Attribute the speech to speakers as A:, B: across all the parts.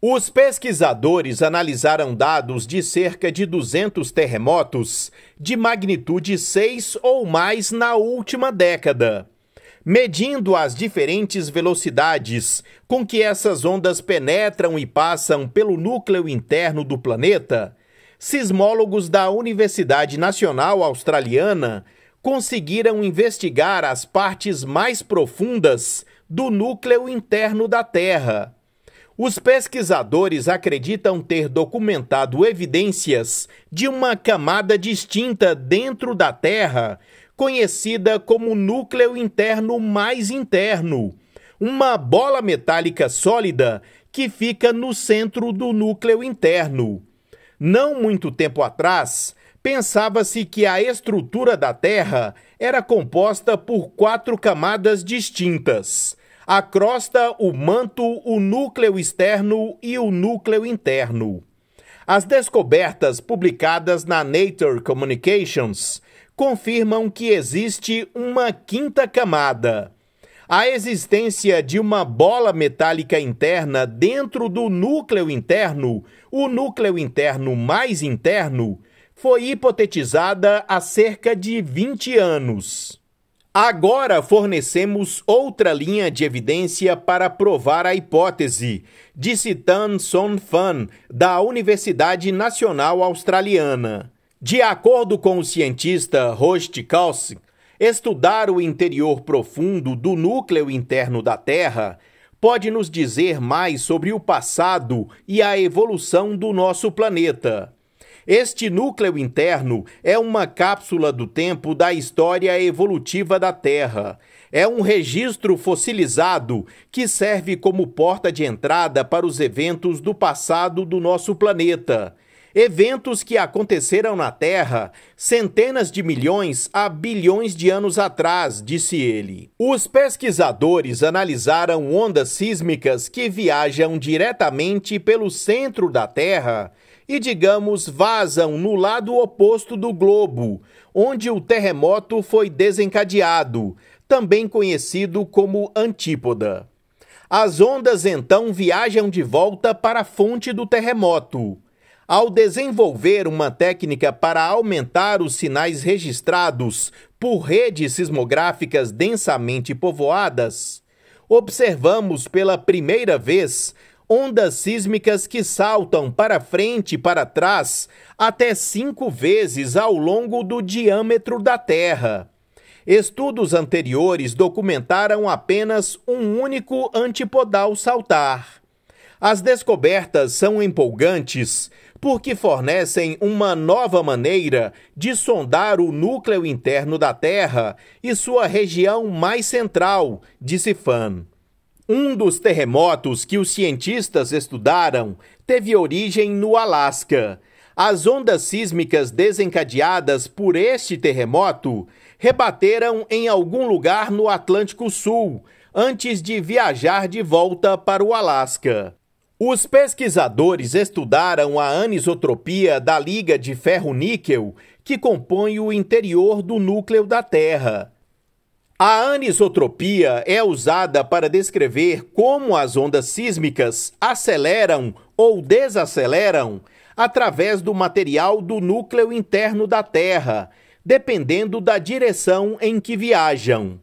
A: Os pesquisadores analisaram dados de cerca de 200 terremotos de magnitude 6 ou mais na última década, medindo as diferentes velocidades com que essas ondas penetram e passam pelo núcleo interno do planeta. Sismólogos da Universidade Nacional Australiana conseguiram investigar as partes mais profundas do núcleo interno da Terra os pesquisadores acreditam ter documentado evidências de uma camada distinta dentro da Terra, conhecida como núcleo interno mais interno, uma bola metálica sólida que fica no centro do núcleo interno. Não muito tempo atrás, pensava-se que a estrutura da Terra era composta por quatro camadas distintas a crosta, o manto, o núcleo externo e o núcleo interno. As descobertas publicadas na Nature Communications confirmam que existe uma quinta camada. A existência de uma bola metálica interna dentro do núcleo interno, o núcleo interno mais interno, foi hipotetizada há cerca de 20 anos. Agora fornecemos outra linha de evidência para provar a hipótese, disse Tan Son Fan, da Universidade Nacional Australiana. De acordo com o cientista Rost Kaus, estudar o interior profundo do núcleo interno da Terra pode nos dizer mais sobre o passado e a evolução do nosso planeta. Este núcleo interno é uma cápsula do tempo da história evolutiva da Terra. É um registro fossilizado que serve como porta de entrada para os eventos do passado do nosso planeta eventos que aconteceram na Terra centenas de milhões a bilhões de anos atrás, disse ele. Os pesquisadores analisaram ondas sísmicas que viajam diretamente pelo centro da Terra e, digamos, vazam no lado oposto do globo, onde o terremoto foi desencadeado, também conhecido como antípoda. As ondas então viajam de volta para a fonte do terremoto. Ao desenvolver uma técnica para aumentar os sinais registrados por redes sismográficas densamente povoadas, observamos pela primeira vez ondas sísmicas que saltam para frente e para trás até cinco vezes ao longo do diâmetro da Terra. Estudos anteriores documentaram apenas um único antipodal saltar. As descobertas são empolgantes porque fornecem uma nova maneira de sondar o núcleo interno da Terra e sua região mais central, disse Fan. Um dos terremotos que os cientistas estudaram teve origem no Alasca. As ondas sísmicas desencadeadas por este terremoto rebateram em algum lugar no Atlântico Sul antes de viajar de volta para o Alasca. Os pesquisadores estudaram a anisotropia da liga de ferro-níquel que compõe o interior do núcleo da Terra. A anisotropia é usada para descrever como as ondas sísmicas aceleram ou desaceleram através do material do núcleo interno da Terra, dependendo da direção em que viajam.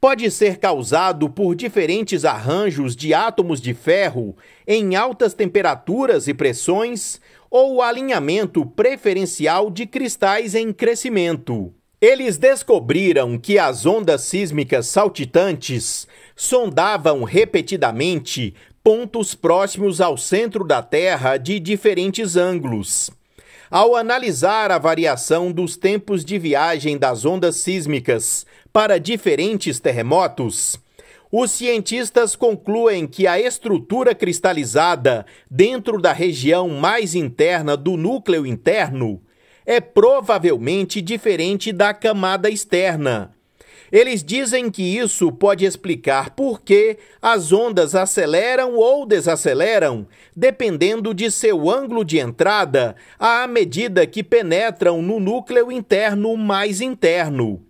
A: Pode ser causado por diferentes arranjos de átomos de ferro em altas temperaturas e pressões ou alinhamento preferencial de cristais em crescimento. Eles descobriram que as ondas sísmicas saltitantes sondavam repetidamente pontos próximos ao centro da Terra de diferentes ângulos. Ao analisar a variação dos tempos de viagem das ondas sísmicas para diferentes terremotos, os cientistas concluem que a estrutura cristalizada dentro da região mais interna do núcleo interno é provavelmente diferente da camada externa. Eles dizem que isso pode explicar por que as ondas aceleram ou desaceleram, dependendo de seu ângulo de entrada à medida que penetram no núcleo interno mais interno.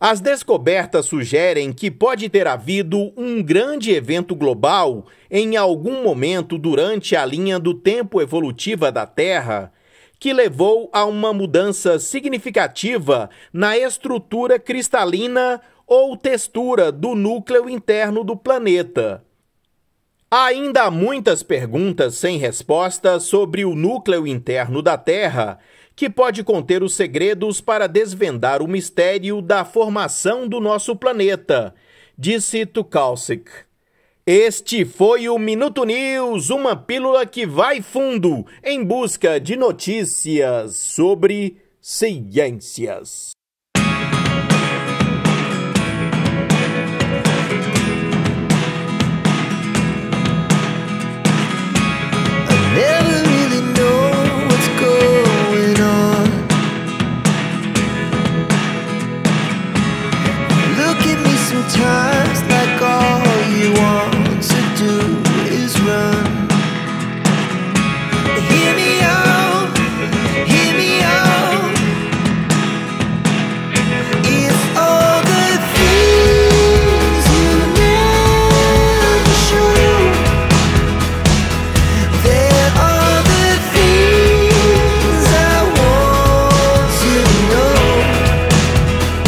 A: As descobertas sugerem que pode ter havido um grande evento global em algum momento durante a linha do tempo evolutiva da Terra que levou a uma mudança significativa na estrutura cristalina ou textura do núcleo interno do planeta. Ainda há muitas perguntas sem resposta sobre o núcleo interno da Terra, que pode conter os segredos para desvendar o mistério da formação do nosso planeta, disse Tukalsik. Este foi o Minuto News, uma pílula que vai fundo em busca de notícias sobre ciências.